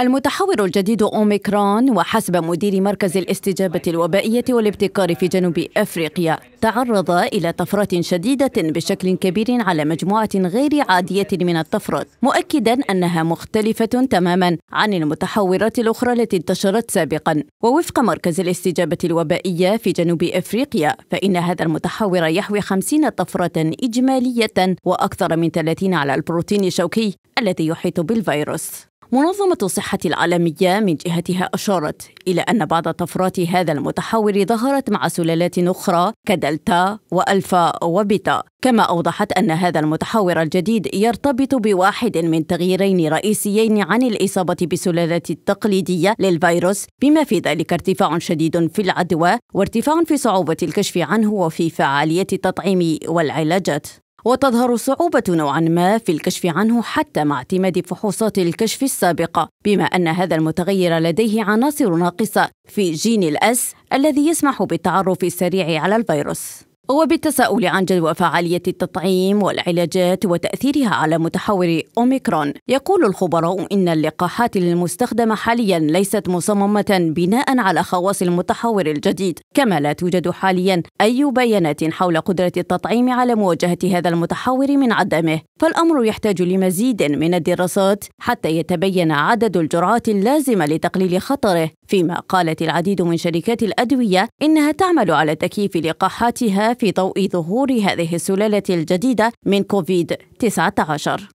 المتحور الجديد أوميكرون وحسب مدير مركز الاستجابة الوبائية والابتكار في جنوب أفريقيا تعرض إلى طفرات شديدة بشكل كبير على مجموعة غير عادية من الطفرات مؤكدا أنها مختلفة تماما عن المتحورات الأخرى التي انتشرت سابقا ووفق مركز الاستجابة الوبائية في جنوب أفريقيا فإن هذا المتحور يحوي 50 طفرة إجمالية وأكثر من 30 على البروتين الشوكي الذي يحيط بالفيروس منظمة الصحة العالمية من جهتها أشارت إلى أن بعض طفرات هذا المتحور ظهرت مع سلالات أخرى كدلتا وألفا وبيتا كما أوضحت أن هذا المتحور الجديد يرتبط بواحد من تغييرين رئيسيين عن الإصابة بسلالة التقليدية للفيروس بما في ذلك ارتفاع شديد في العدوى وارتفاع في صعوبة الكشف عنه وفي فعالية التطعيم والعلاجات وتظهر صعوبة نوعا ما في الكشف عنه حتى مع اعتماد فحوصات الكشف السابقة بما أن هذا المتغير لديه عناصر ناقصة في جين الأس الذي يسمح بالتعرف السريع على الفيروس وبالتساؤل عن جدوى فعالية التطعيم والعلاجات وتأثيرها على متحور أوميكرون يقول الخبراء إن اللقاحات المستخدمة حاليا ليست مصممة بناء على خواص المتحور الجديد كما لا توجد حاليا أي بيانات حول قدرة التطعيم على مواجهة هذا المتحور من عدمه فالأمر يحتاج لمزيد من الدراسات حتى يتبين عدد الجرعات اللازمة لتقليل خطره فيما قالت العديد من شركات الأدوية إنها تعمل على تكييف لقاحاتها في ضوء ظهور هذه السلالة الجديدة من كوفيد-19